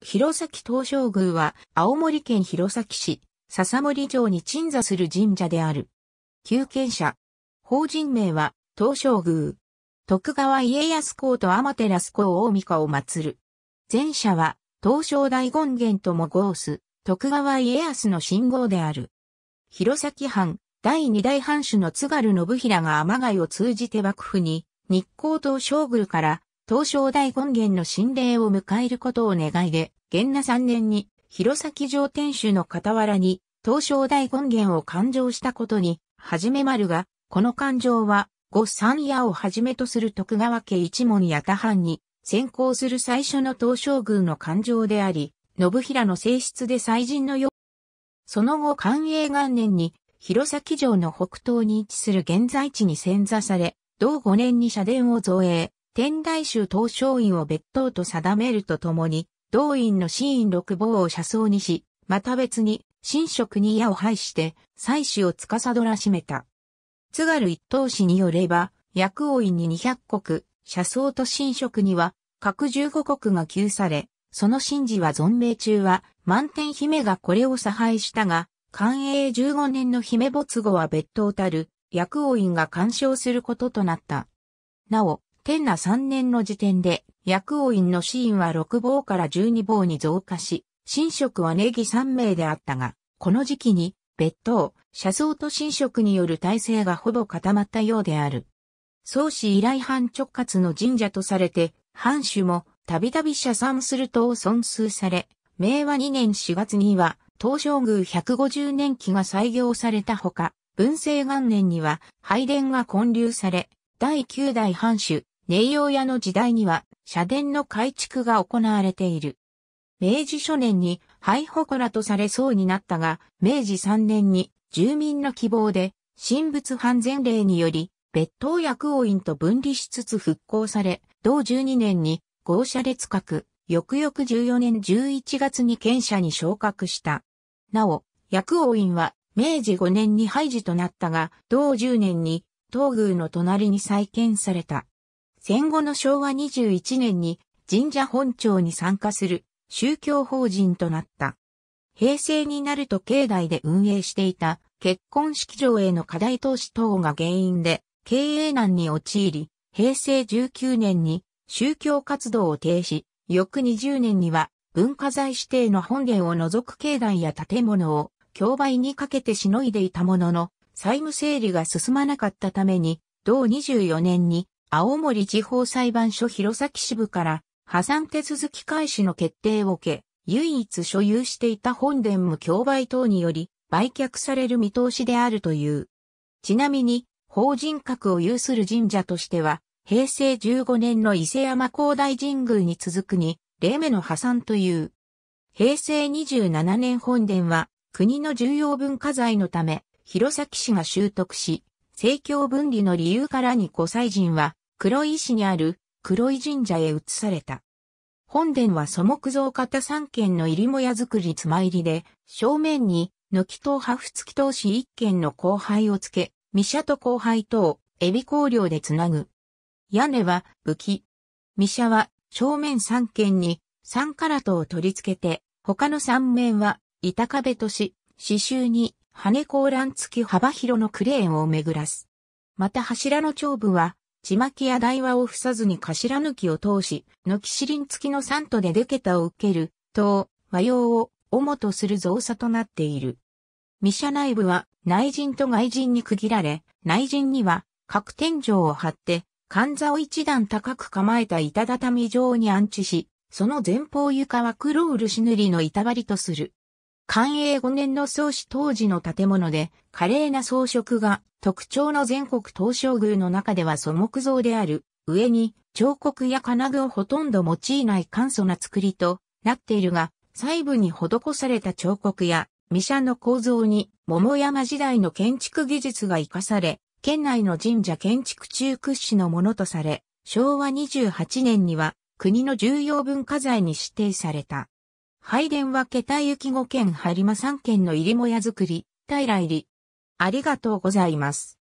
弘前東照宮は、青森県弘前市、笹森城に鎮座する神社である。旧建者。法人名は、東照宮。徳川家康公と天照公大神を祀る。前者は、東照大権現とも号す、徳川家康の信号である。弘前藩、第二代藩主の津軽信平が天貝を通じて幕府に、日光東照宮から東照大権現の神霊を迎えることを願いで、元那3年に、弘前城天守の傍らに、東照大権現を勘定したことに、はじめ丸が、この勘定は、五三夜をはじめとする徳川家一門や他藩に、先行する最初の東照宮の勘定であり、信平の性質で祭人のよう。その後寛永元年に、弘前城の北東に位置する現在地に遷座され、同5年に社殿を造営、天台宗東照院を別当と定めるとともに、同院の真院六房を車窓にし、また別に、神職に矢を拝して、祭祀を司らしめた。津軽一等氏によれば、薬王院に200国、車窓と神職には、各15国が給され、その神事は存命中は、満天姫がこれを差配したが、寛永15年の姫没後は別当たる、薬王院が干渉することとなった。なお、天那3年の時点で、薬王院のシーンは6房から12房に増加し、神職はネギ3名であったが、この時期に、別当、車窓と神職による体制がほぼ固まったようである。宗氏以来藩直轄の神社とされて、藩主もたびたび社参すると尊損数され、明和2年4月には、東照宮150年期が採用されたほか、文政元年には拝殿が建立され、第9代藩主、寧誉屋の時代には社殿の改築が行われている。明治初年に廃祠とされそうになったが、明治3年に住民の希望で、神仏犯前令により、別当薬王院と分離しつつ復興され、同12年に豪社列閣、翌々14年11月に県社に昇格した。なお、薬王院は明治5年に廃寺となったが、同10年に東宮の隣に再建された。戦後の昭和21年に神社本庁に参加する宗教法人となった。平成になると境内で運営していた結婚式場への課題投資等が原因で経営難に陥り、平成19年に宗教活動を停止、翌20年には文化財指定の本殿を除く境内や建物を競売にかけてしのいでいたものの、債務整理が進まなかったために、同24年に青森地方裁判所弘前支部から破産手続き開始の決定を受け、唯一所有していた本殿も競売等により売却される見通しであるという。ちなみに、法人格を有する神社としては、平成15年の伊勢山高大神宮に続くに、例目の破産という。平成27年本殿は、国の重要文化財のため、弘前市が習得し、政教分離の理由からに古祭神は、黒井市にある黒井神社へ移された。本殿は素木造型三軒の入りも屋造り妻入りで、正面に、軒破派付き刀資一軒の後輩をつけ、三社と後輩とを、エビ香料でつなぐ。屋根は、武器。三社は、正面三軒に、三カラトを取り付けて、他の三面は、板壁とし、刺繍に、羽甲欄付き幅広のクレーンを巡らす。また柱の長部は、血巻や台輪を付さずに頭抜きを通し、抜きん付きの三都で出桁を受ける、と、和洋を、主とする造作となっている。未社内部は、内陣と外陣に区切られ、内陣には、各天井を張って、関座を一段高く構えた板畳状に安置し、その前方床は黒漆塗りの板張りとする。寛永5年の創始当時の建物で、華麗な装飾が特徴の全国東照宮の中では素木造である、上に彫刻や金具をほとんど用いない簡素な作りとなっているが、細部に施された彫刻や、シ社の構造に桃山時代の建築技術が活かされ、県内の神社建築中屈指のものとされ、昭和28年には国の重要文化財に指定された。拝殿は桁行き5県播磨3県の入りもや作り、平入り。ありがとうございます。